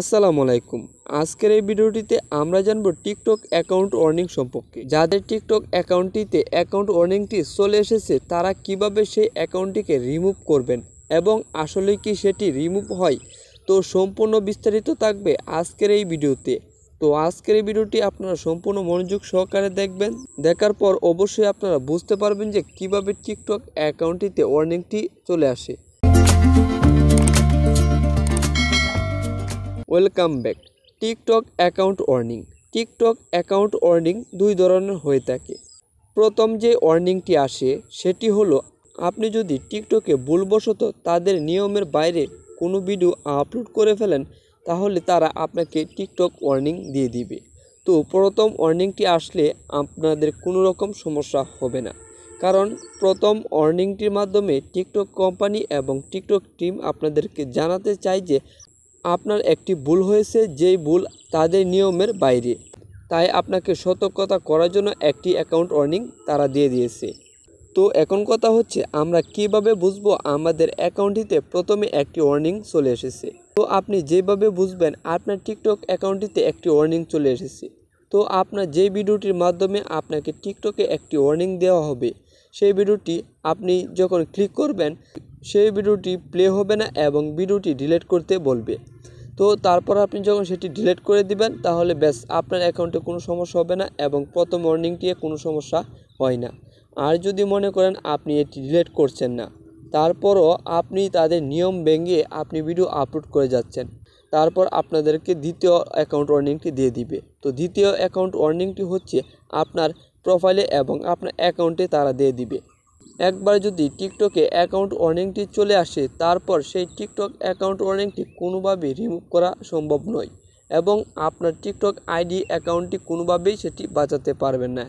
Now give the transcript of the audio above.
আসসালামু আলাইকুম আজকের এই ভিডিওটিতে আমরা জানব টিকটক অ্যাকাউন্ট ওয়ার্নিং সম্পর্কে যাদের টিকটক অ্যাকাউন্টটিতে অ্যাকাউন্ট ওয়ার্নিংটি চলে এসেছে তারা কিভাবে সেই অ্যাকাউন্টটিকে রিমুভ করবেন এবং আসলে কি সেটি রিমুভ হয় তো সম্পূর্ণ বিস্তারিত থাকবে আজকের এই ভিডিওতে তো আজকের এই ভিডিওটি আপনারা সম্পূর্ণ মনোযোগ সহকারে দেখবেন দেখার পর অবশ্যই আপনারা বুঝতে পারবেন যে কিভাবে টিকটক অ্যাকাউন্টটিতে ওয়ার্নিংটি চলে আসে welcome back TikTok account warning TikTok account warning দুই ধরনের হয়ে থাকে প্রথম যে অর্নিংটি আসে সেটি হলো আপনি যদি টিকটকে ভুলবশত তাদের নিয়মের বাইরে কোনো ভিডিও আপলোড করে ফেলেন তাহলে তারা আপনাকে টিকটক ওয়ার্নিং দিয়ে দিবে তো প্রথম ওয়ার্নিংটি আসলে আপনাদের কোনো রকম সমস্যা হবে না কারণ প্রথম ওয়ার্নিংটির মাধ্যমে টিকটক কোম্পানি এবং টিকটক টিম আপনাদেরকে জানাতে চায় যে আপনার একটি ভুল হয়েছে যেই ভুল তাদের নিয়মের বাইরে তাই আপনাকে সতর্কতা করার জন্য একটি অ্যাকাউন্ট ওয়ার্নিং তারা দিয়ে দিয়েছে তো এখন কথা হচ্ছে আমরা কিভাবে বুঝবো আমাদের অ্যাকাউন্টটিতে প্রথমে একটি ওয়ার্নিং চলে এসেছে তো আপনি যেভাবে বুঝবেন আপনার টিকটক অ্যাকাউন্টটিতে একটি ওয়ার্নিং চলে এসেছে তো আপনার যে ভিডিওটির মাধ্যমে আপনাকে টিকটকে একটি ওয়ার্নিং দেওয়া হবে সেই ভিডিওটি আপনি যখন ক্লিক করবেন সেই ভিডিওটি প্লে হবে না এবং ভিডিওটি ডিলিট করতে বলবে তো তারপর আপনি যখন সেটি ডিলেট করে দিবেন তাহলে ব্যাস আপনার অ্যাকাউন্টে কোনো সমস্যা হবে না এবং প্রথম ওয়ার্নিংটিয়ে কোনো সমস্যা হয় না আর যদি মনে করেন আপনি এটি ডিলেট করছেন না তারপরও আপনি তাদের নিয়ম ভেঙে আপনি ভিডিও আপলোড করে যাচ্ছেন তারপর আপনাদেরকে দ্বিতীয় অ্যাকাউন্ট ওয়ার্নিংটি দিয়ে দিবে তো দ্বিতীয় অ্যাকাউন্ট ওয়ার্নিংটি হচ্ছে আপনার প্রোফাইলে এবং আপনার অ্যাকাউন্টে তারা দিয়ে দিবে একবার যদি টিকটকে অ্যাকাউন্ট ওয়ার্নিংটি চলে আসে তারপর সেই টিকটক অ্যাকাউন্ট ওয়ার্নিংটি কোনোভাবেই রিমুভ করা সম্ভব নয় এবং আপনার টিকটক আইডি অ্যাকাউন্টটি কোনোভাবেই সেটি বাঁচাতে পারবেন না